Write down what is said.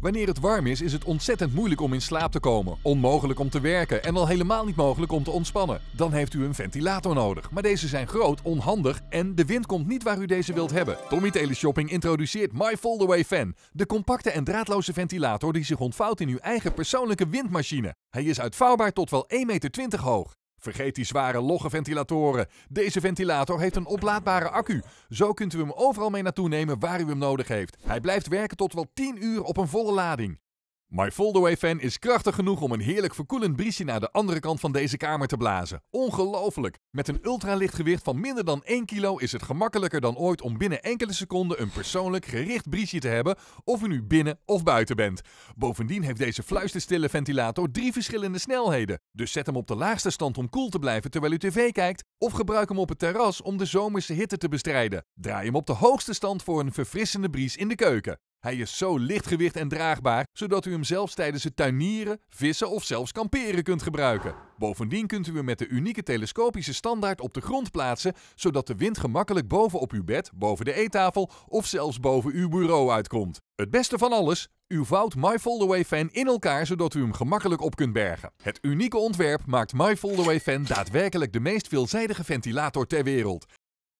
Wanneer het warm is, is het ontzettend moeilijk om in slaap te komen, onmogelijk om te werken en al helemaal niet mogelijk om te ontspannen. Dan heeft u een ventilator nodig, maar deze zijn groot, onhandig en de wind komt niet waar u deze wilt hebben. Tommy Teleshopping introduceert My Foldaway Fan, de compacte en draadloze ventilator die zich ontvouwt in uw eigen persoonlijke windmachine. Hij is uitvouwbaar tot wel 1,20 meter hoog. Vergeet die zware logge ventilatoren. Deze ventilator heeft een oplaadbare accu. Zo kunt u hem overal mee naartoe nemen waar u hem nodig heeft. Hij blijft werken tot wel 10 uur op een volle lading. My Foldaway fan is krachtig genoeg om een heerlijk verkoelend briesje naar de andere kant van deze kamer te blazen. Ongelooflijk! Met een ultralicht gewicht van minder dan 1 kilo is het gemakkelijker dan ooit om binnen enkele seconden een persoonlijk gericht briesje te hebben, of u nu binnen of buiten bent. Bovendien heeft deze fluisterstille ventilator drie verschillende snelheden, dus zet hem op de laagste stand om koel te blijven terwijl u tv kijkt, of gebruik hem op het terras om de zomerse hitte te bestrijden. Draai hem op de hoogste stand voor een verfrissende bries in de keuken. Hij is zo lichtgewicht en draagbaar, zodat u hem zelfs tijdens het tuinieren, vissen of zelfs kamperen kunt gebruiken. Bovendien kunt u hem met de unieke telescopische standaard op de grond plaatsen, zodat de wind gemakkelijk boven op uw bed, boven de eettafel of zelfs boven uw bureau uitkomt. Het beste van alles, u vouwt My Foldaway Fan in elkaar zodat u hem gemakkelijk op kunt bergen. Het unieke ontwerp maakt My Foldaway Fan daadwerkelijk de meest veelzijdige ventilator ter wereld.